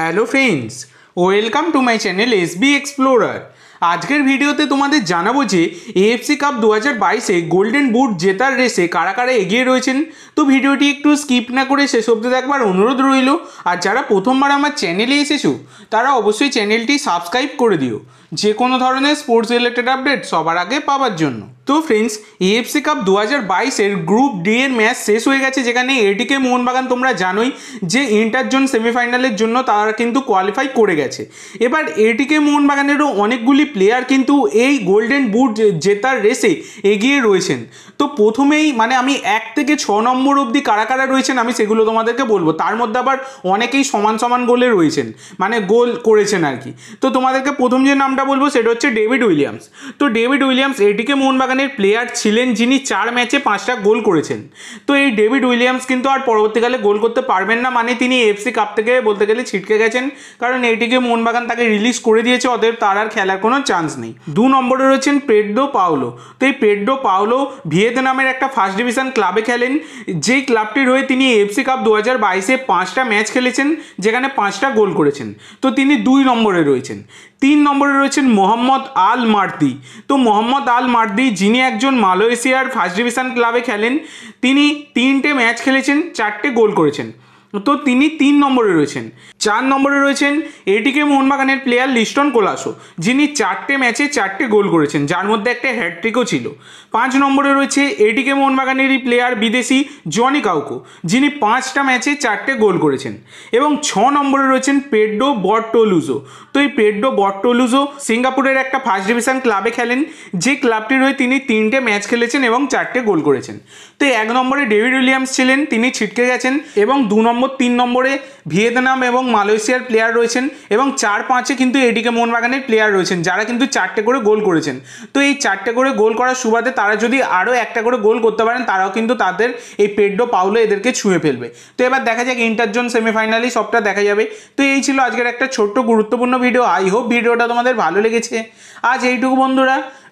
Hello friends, welcome to my channel SB Explorer. আজকের ভিডিওতে তোমাদের জানাবো যে এএফসি কাপ দু হাজার বাইশে গোল্ডেন বুট জেতার রেসে কারা কারা এগিয়ে রয়েছেন তো ভিডিওটি একটু স্কিপ না করে শেষ অব্দি দেখবার অনুরোধ রইল আর যারা প্রথমবার আমার চ্যানেলে এসেছো তারা অবশ্যই চ্যানেলটি সাবস্ক্রাইব করে দিও যে কোনো ধরনের স্পোর্টস রিলেটেড আপডেট সবার আগে পাওয়ার জন্য তো ফ্রেন্ডস এএফসি কাপ দু হাজার বাইশের গ্রুপ ডি এর ম্যাচ শেষ হয়ে গেছে যেখানে এটিকে মোহনবাগান তোমরা জানোই যে ইন্টারজন সেমিফাইনালের জন্য তারা কিন্তু কোয়ালিফাই করে গেছে এবার এটিকে মোহনবাগানেরও অনেকগুলি প্লেয়ার কিন্তু এই গোল্ডেন বুট জেতার রেসে এগিয়ে রয়েছেন তো প্রথমেই মানে আমি এক থেকে ছ নম্বর অবধি কারা কারা রয়েছেন আমি সেগুলো তোমাদেরকে বলবো তার মধ্যে আবার অনেকেই সমান সমান গোলে রয়েছেন মানে গোল করেছেন আর কি তো তোমাদেরকে প্রথম যে নামটা বলবো সেটা হচ্ছে ডেভিড উইলিয়ামস তো ডেভিড উইলিয়ামস এটিকে মোহনবাগানের প্লেয়ার ছিলেন যিনি চার ম্যাচে পাঁচটা গোল করেছেন তো এই ডেভিড উইলিয়ামস কিন্তু আর পরবর্তীকালে গোল করতে পারবেন না মানে তিনি এফসি কাপ থেকে বলতে গেলে ছিটকে গেছেন কারণ এটিকে মোহনবাগান তাকে রিলিজ করে দিয়েছে অতএব তার আর খেলার কোনো কোনো চান্স নেই দু নম্বরে রয়েছেন পেড্রো পাওলো তো এই পেড্রো পাওলো ভিয়েতনামের একটা ফার্স্ট ডিভিশন ক্লাবে খেলেন যে ক্লাবটির হয়ে তিনি এফসি কাপ দু হাজার বাইশে পাঁচটা ম্যাচ খেলেছেন যেখানে পাঁচটা গোল করেছেন তো তিনি দুই নম্বরে রয়েছেন তিন নম্বরে রয়েছেন মোহাম্মদ আল মার্দি তো মোহাম্মদ আল মার্দি যিনি একজন মালয়েশিয়ার ফার্স্ট ডিভিশন ক্লাবে খেলেন তিনি তিনটে ম্যাচ খেলেছেন চারটে গোল করেছেন তো তিনি তিন নম্বরে রয়েছেন চার নম্বরে রয়েছেন এটিকে মোহনবাগানের প্লেয়ার লিস্টন কোলাসো যিনি চারটে ম্যাচে চারটে গোল করেছেন যার মধ্যে একটা হ্যাটট্রিকও ছিল পাঁচ নম্বরে রয়েছে এটিকে মোহনবাগানেরই প্লেয়ার বিদেশি জনি কাউকো যিনি পাঁচটা ম্যাচে চারটে গোল করেছেন এবং ছ নম্বরে রয়েছেন পেড্রো বর্টোলুজো তো এই পেড্রো বর্টোলুজো সিঙ্গাপুরের একটা ফার্স্ট ডিভিশন ক্লাবে খেলেন যে ক্লাবটির হয়ে তিনি তিনটে ম্যাচ খেলেছেন এবং চারটে গোল করেছেন তো এক নম্বরে ডেভিড উইলিয়ামস ছিলেন তিনি ছিটকে গেছেন এবং দু নম্বর নম্বর তিন নম্বরে ভিয়েতনাম এবং মালয়েশিয়ার প্লেয়ার রয়েছেন এবং চার পাঁচে কিন্তু এডিকে মোহনবাগানের প্লেয়ার রয়েছেন যারা কিন্তু চারটে করে গোল করেছেন তো এই চারটে করে গোল করার সুবাদে তারা যদি আরও একটা করে গোল করতে পারেন তারাও কিন্তু তাদের এই পেড্ডো পাউলো এদেরকে ছুঁয়ে ফেলবে তো এবার দেখা যাক ইন্টারজন সেমিফাইনালি সবটা দেখা যাবে তো এই ছিল আজকের একটা ছোট্ট গুরুত্বপূর্ণ ভিডিও আই হোপ ভিডিওটা তোমাদের ভালো লেগেছে আজ এইটুকু বন্ধুরা